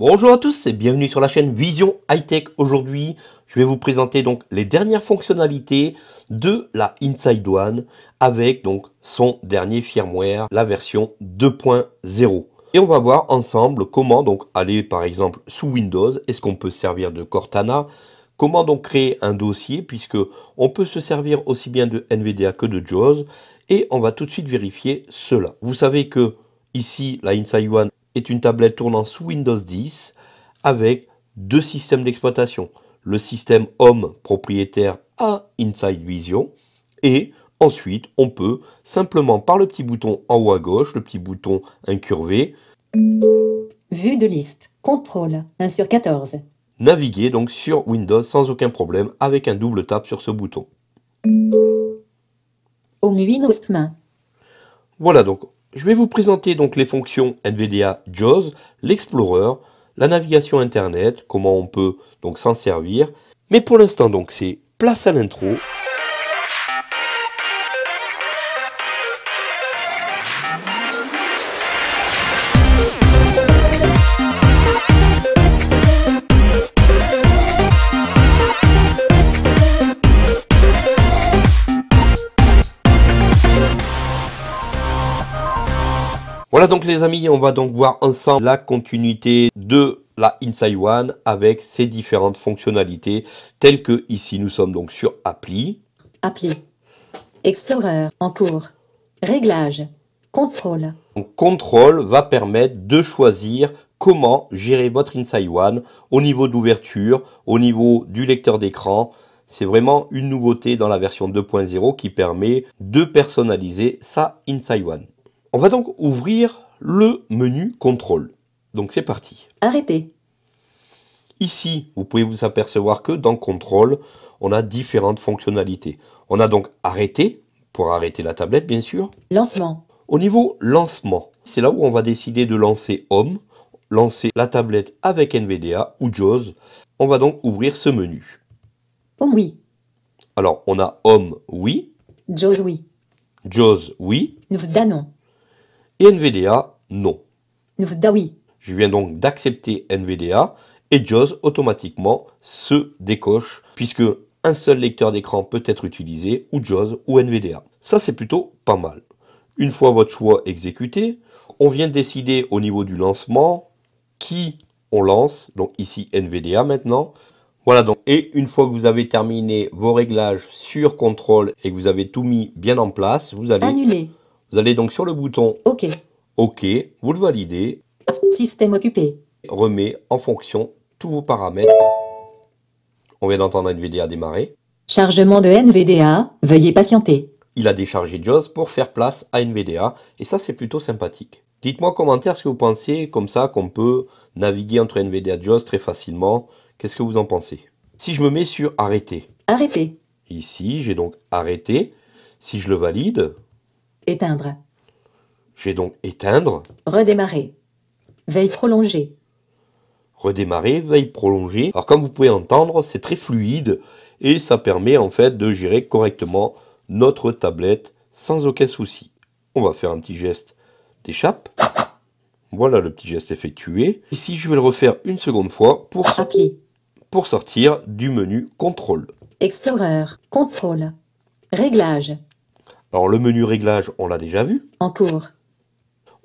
Bonjour à tous et bienvenue sur la chaîne Vision High Tech. Aujourd'hui, je vais vous présenter donc les dernières fonctionnalités de la Inside One avec donc son dernier firmware, la version 2.0. Et on va voir ensemble comment donc aller par exemple sous Windows, est-ce qu'on peut servir de Cortana, comment donc créer un dossier puisque on peut se servir aussi bien de NVDA que de JAWS et on va tout de suite vérifier cela. Vous savez que ici la Inside One est une tablette tournant sous Windows 10 avec deux systèmes d'exploitation. Le système Home propriétaire à Inside Vision et ensuite on peut simplement par le petit bouton en haut à gauche, le petit bouton incurvé, vue de liste, contrôle 1 sur 14, naviguer donc sur Windows sans aucun problème avec un double tap sur ce bouton. Au main. Voilà donc je vais vous présenter donc les fonctions NVDA JAWS, l'Explorer, la navigation Internet, comment on peut donc s'en servir. Mais pour l'instant donc c'est place à l'intro. donc les amis, on va donc voir ensemble la continuité de la Inside One avec ses différentes fonctionnalités telles que ici nous sommes donc sur Appli. Appli. Explorer en cours. Réglage. Contrôle. contrôle va permettre de choisir comment gérer votre Inside One au niveau d'ouverture, au niveau du lecteur d'écran. C'est vraiment une nouveauté dans la version 2.0 qui permet de personnaliser sa Inside One. On va donc ouvrir le menu contrôle. Donc c'est parti. Arrêtez. Ici, vous pouvez vous apercevoir que dans contrôle, on a différentes fonctionnalités. On a donc arrêté, pour arrêter la tablette bien sûr. Lancement. Au niveau lancement, c'est là où on va décider de lancer Home, lancer la tablette avec NVDA ou JAWS. On va donc ouvrir ce menu. Home oui. Alors on a Home oui. JAWS oui. JAWS oui. Nous donnons et NVDA, non. Bah oui. Je viens donc d'accepter NVDA et JAWS automatiquement se décoche puisque un seul lecteur d'écran peut être utilisé, ou JAWS ou NVDA. Ça, c'est plutôt pas mal. Une fois votre choix exécuté, on vient décider au niveau du lancement qui on lance, donc ici NVDA maintenant. Voilà donc, et une fois que vous avez terminé vos réglages sur contrôle et que vous avez tout mis bien en place, vous allez... Annuler. Vous allez donc sur le bouton OK. OK, vous le validez. Système occupé. Remet en fonction tous vos paramètres. On vient d'entendre NVDA démarrer. Chargement de NVDA, veuillez patienter. Il a déchargé JAWS pour faire place à NVDA et ça c'est plutôt sympathique. Dites-moi en commentaire ce que vous pensez comme ça qu'on peut naviguer entre NVDA et JAWS très facilement. Qu'est-ce que vous en pensez Si je me mets sur arrêter. Arrêter. Ici, j'ai donc arrêté. Si je le valide, Éteindre. Je vais donc éteindre. Redémarrer. Veille prolongée. Redémarrer, veille prolongée. Alors comme vous pouvez entendre, c'est très fluide et ça permet en fait de gérer correctement notre tablette sans aucun souci. On va faire un petit geste d'échappe. Voilà le petit geste effectué. Ici, je vais le refaire une seconde fois pour, pour sortir du menu Contrôle. Explorer, Contrôle, Réglage, alors le menu réglage, on l'a déjà vu. En cours.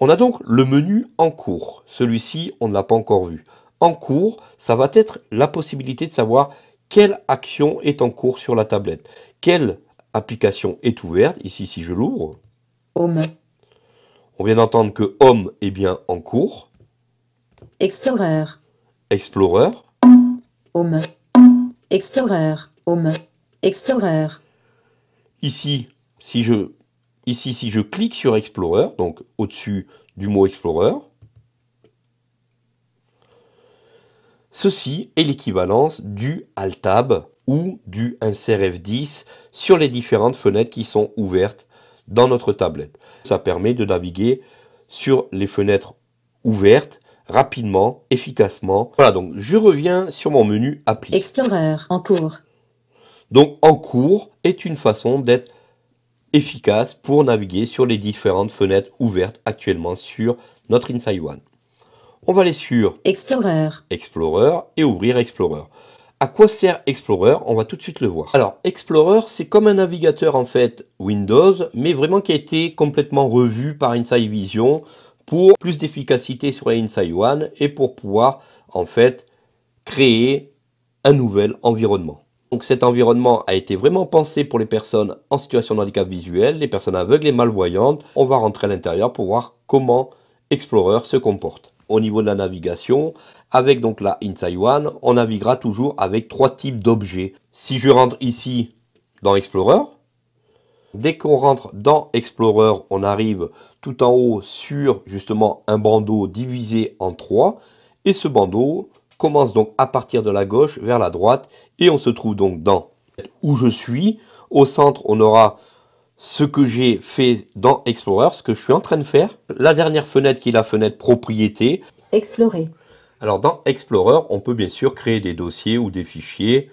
On a donc le menu en cours. Celui-ci, on ne l'a pas encore vu. En cours, ça va être la possibilité de savoir quelle action est en cours sur la tablette. Quelle application est ouverte. Ici, si je l'ouvre. Home. On vient d'entendre que Home est bien en cours. Explorer. Explorer. Home. Explorer. Home. Explorer. Ici, si je, ici, si je clique sur Explorer, donc au-dessus du mot Explorer, ceci est l'équivalence du Alt-Tab ou du Insert F10 sur les différentes fenêtres qui sont ouvertes dans notre tablette. Ça permet de naviguer sur les fenêtres ouvertes rapidement, efficacement. Voilà, donc je reviens sur mon menu Appli. Explorer en cours. Donc en cours est une façon d'être efficace pour naviguer sur les différentes fenêtres ouvertes actuellement sur notre Inside One. On va aller sur Explorer. Explorer et ouvrir Explorer. À quoi sert Explorer On va tout de suite le voir. Alors, Explorer, c'est comme un navigateur en fait Windows, mais vraiment qui a été complètement revu par Inside Vision pour plus d'efficacité sur Inside One et pour pouvoir en fait créer un nouvel environnement. Donc cet environnement a été vraiment pensé pour les personnes en situation de handicap visuel, les personnes aveugles et malvoyantes. On va rentrer à l'intérieur pour voir comment Explorer se comporte. Au niveau de la navigation, avec donc la Inside One, on naviguera toujours avec trois types d'objets. Si je rentre ici dans Explorer, dès qu'on rentre dans Explorer, on arrive tout en haut sur justement un bandeau divisé en trois. Et ce bandeau, commence donc à partir de la gauche vers la droite et on se trouve donc dans où je suis. Au centre, on aura ce que j'ai fait dans Explorer, ce que je suis en train de faire. La dernière fenêtre qui est la fenêtre propriété. Explorer. Alors dans Explorer, on peut bien sûr créer des dossiers ou des fichiers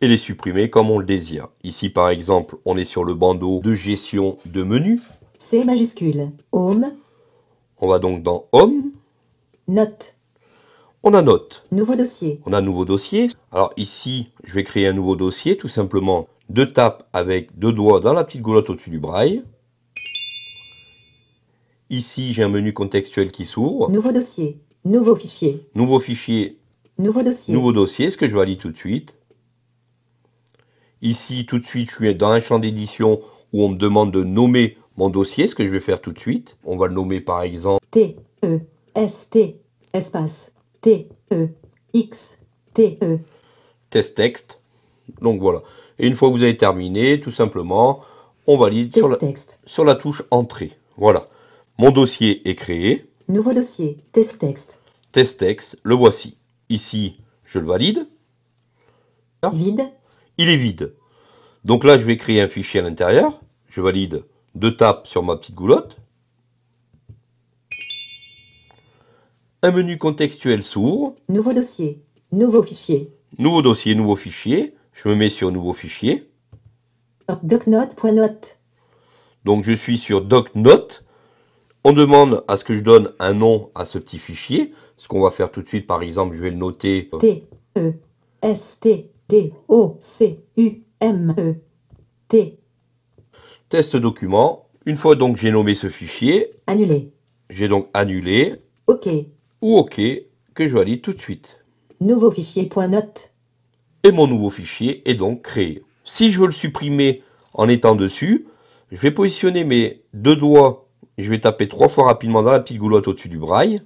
et les supprimer comme on le désire. Ici par exemple, on est sur le bandeau de gestion de menu. c'est majuscule, Home. On va donc dans Home. Note on note. Nouveau dossier. On a nouveau dossier. Alors ici, je vais créer un nouveau dossier, tout simplement deux tapes avec deux doigts dans la petite goulotte au-dessus du braille. Ici, j'ai un menu contextuel qui s'ouvre. Nouveau dossier, nouveau fichier. Nouveau fichier. Nouveau dossier. Nouveau dossier, ce que je valide tout de suite. Ici, tout de suite, je suis dans un champ d'édition où on me demande de nommer mon dossier, ce que je vais faire tout de suite. On va le nommer par exemple T, E, S, T, espace, T, E, X, T, E. Test texte. Donc voilà. Et une fois que vous avez terminé, tout simplement, on valide sur la, touche Entrée. Voilà. Mon dossier est créé. Nouveau dossier, test texte. Test texte, le voici. Ici, je le valide. Vide. Il est vide. Donc là, je vais créer un fichier à l'intérieur. Je valide deux tapes sur ma petite goulotte. un menu contextuel s'ouvre. Nouveau dossier, nouveau fichier. Nouveau dossier, nouveau fichier. Je me mets sur nouveau fichier. DocNote.note. Donc je suis sur DocNote. On demande à ce que je donne un nom à ce petit fichier. Ce qu'on va faire tout de suite, par exemple, je vais le noter. Euh, T E S T D O C U M E T. Test document. Une fois donc j'ai nommé ce fichier. Annulé. J'ai donc annulé. OK ou OK que je valide tout de suite. Nouveau fichier .note. Et mon nouveau fichier est donc créé. Si je veux le supprimer en étant dessus, je vais positionner mes deux doigts, je vais taper trois fois rapidement dans la petite goulotte au-dessus du braille.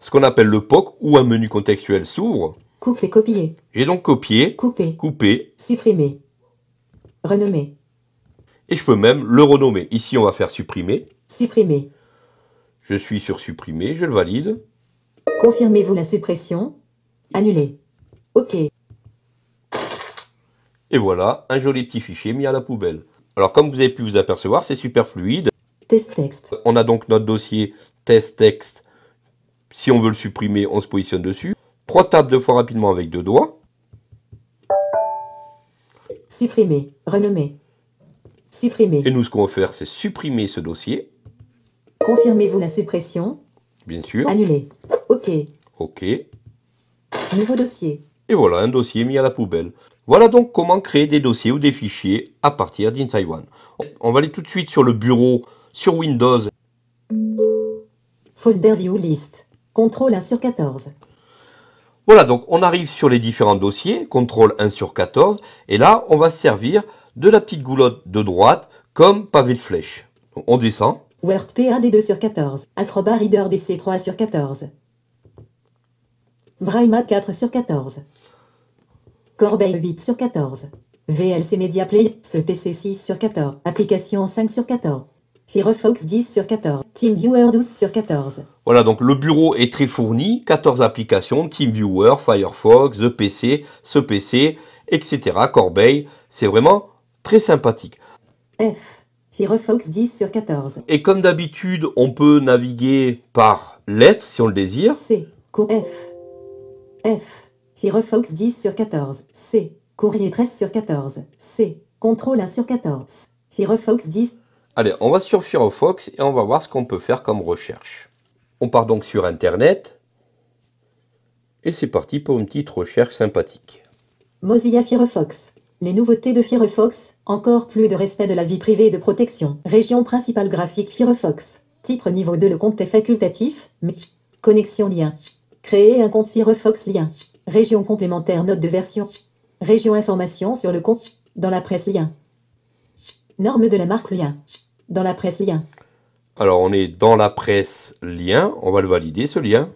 Ce qu'on appelle le POC ou un menu contextuel s'ouvre. Couper, et copier. J'ai donc copié, Couper. Couper. Supprimer. Renommer. Et je peux même le renommer. Ici, on va faire supprimer. Supprimer. Je suis sur supprimer, je le valide. Confirmez-vous la suppression Annuler. OK. Et voilà, un joli petit fichier mis à la poubelle. Alors comme vous avez pu vous apercevoir, c'est super fluide. Test texte. On a donc notre dossier test texte. Si on veut le supprimer, on se positionne dessus. Trois tables deux fois rapidement avec deux doigts. Supprimer, renommer, supprimer. Et nous, ce qu'on va faire, c'est supprimer ce dossier Confirmez-vous la suppression Bien sûr. Annuler. OK. OK. Nouveau dossier. Et voilà, un dossier mis à la poubelle. Voilà donc comment créer des dossiers ou des fichiers à partir d'InTaiwan. One. On va aller tout de suite sur le bureau, sur Windows. Folder View List. Contrôle 1 sur 14. Voilà, donc on arrive sur les différents dossiers, contrôle 1 sur 14, et là, on va se servir de la petite goulotte de droite comme pavé de flèche. on descend, Word PAD 2 sur 14. Acrobat Reader BC 3 sur 14. Braima 4 sur 14. Corbeil 8 sur 14. VLC Media Play, ce PC 6 sur 14. Application 5 sur 14. Firefox 10 sur 14. Viewer 12 sur 14. Voilà, donc le bureau est très fourni. 14 applications, Team Viewer, Firefox, The PC, ce PC, etc. Corbeil, c'est vraiment très sympathique. F. Firefox 10 sur 14. Et comme d'habitude, on peut naviguer par lettres si on le désire. C, F. F. Firefox 10 sur 14. C. Courrier 13 sur 14. C. Contrôle 1 sur 14. Firefox 10. Allez, on va sur Firefox et on va voir ce qu'on peut faire comme recherche. On part donc sur Internet. Et c'est parti pour une petite recherche sympathique. Mozilla Firefox. Les nouveautés de Firefox, encore plus de respect de la vie privée et de protection. Région principale graphique Firefox. Titre niveau 2 Le compte est facultatif. Mais... Connexion lien. Créer un compte Firefox lien. Région complémentaire note de version. Région information sur le compte. Dans la presse lien. Norme de la marque lien. Dans la presse lien. Alors on est dans la presse lien. On va le valider ce lien.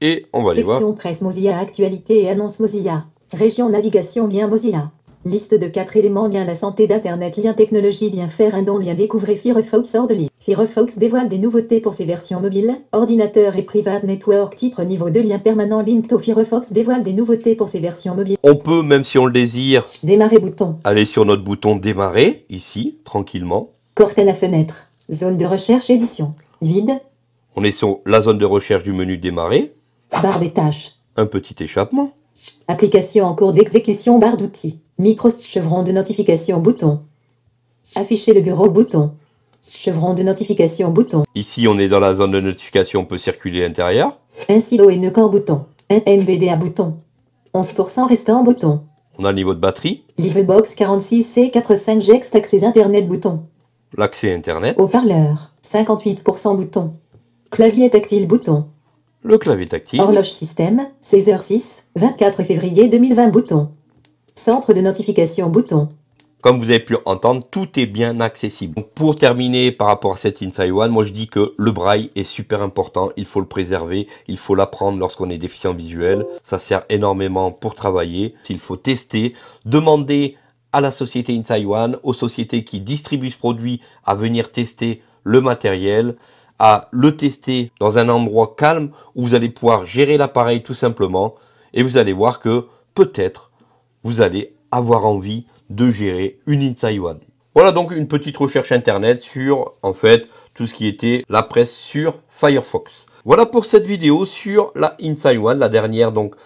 Et on va aller voir. Section presse Mozilla actualité et annonce Mozilla. Région navigation lien Mozilla. Liste de quatre éléments lien la santé d'Internet, lien technologie, lien faire un don, lien découvrir Firefox hors de Firefox dévoile des nouveautés pour ses versions mobiles, ordinateur et private network, titre niveau 2, lien permanent Link to Firefox dévoile des nouveautés pour ses versions mobiles. On peut, même si on le désire, démarrer bouton. Aller sur notre bouton démarrer, ici, tranquillement. Corte à la fenêtre. Zone de recherche édition. Vide. On est sur la zone de recherche du menu démarrer. Barre des tâches. Un petit échappement. Application en cours d'exécution, barre d'outils. Micro chevron de notification bouton. Afficher le bureau bouton. Chevron de notification bouton. Ici, on est dans la zone de notification, on peut circuler à l'intérieur. Silo et Necor bouton. Un à bouton. 11% restant bouton. On a le niveau de batterie. Livebox 46C45 gx accès internet bouton. L'accès internet. Au parleur 58% bouton. Clavier tactile bouton. Le clavier tactile. Horloge système 16h06 24 février 2020 bouton. Centre de notification bouton. Comme vous avez pu entendre, tout est bien accessible. pour terminer par rapport à cette Inside One, moi je dis que le braille est super important, il faut le préserver, il faut l'apprendre lorsqu'on est déficient visuel, ça sert énormément pour travailler, il faut tester, demander à la société Inside One, aux sociétés qui distribuent ce produit à venir tester le matériel, à le tester dans un endroit calme où vous allez pouvoir gérer l'appareil tout simplement et vous allez voir que peut-être vous allez avoir envie de gérer une Inside One. Voilà donc une petite recherche internet sur en fait tout ce qui était la presse sur Firefox. Voilà pour cette vidéo sur la Inside One, la dernière donc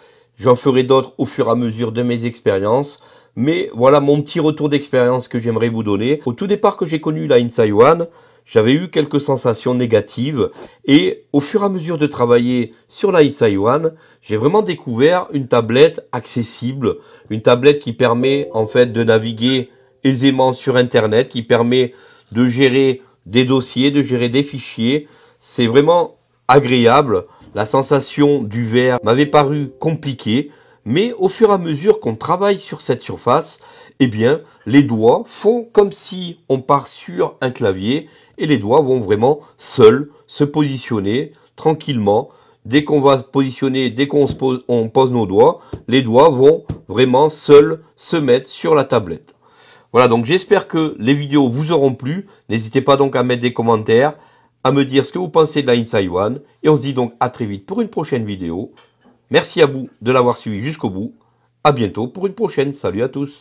j'en ferai d'autres au fur et à mesure de mes expériences. Mais voilà mon petit retour d'expérience que j'aimerais vous donner. Au tout départ que j'ai connu la Inside One, j'avais eu quelques sensations négatives et au fur et à mesure de travailler sur la One, j'ai vraiment découvert une tablette accessible, une tablette qui permet en fait de naviguer aisément sur internet, qui permet de gérer des dossiers, de gérer des fichiers. C'est vraiment agréable. La sensation du verre m'avait paru compliquée, mais au fur et à mesure qu'on travaille sur cette surface, eh bien, les doigts font comme si on part sur un clavier et les doigts vont vraiment seuls se positionner tranquillement. Dès qu'on va positionner, dès qu'on pose, on pose nos doigts, les doigts vont vraiment seuls se mettre sur la tablette. Voilà, donc j'espère que les vidéos vous auront plu. N'hésitez pas donc à mettre des commentaires, à me dire ce que vous pensez de la Inside One. Et on se dit donc à très vite pour une prochaine vidéo. Merci à vous de l'avoir suivi jusqu'au bout. À bientôt pour une prochaine. Salut à tous.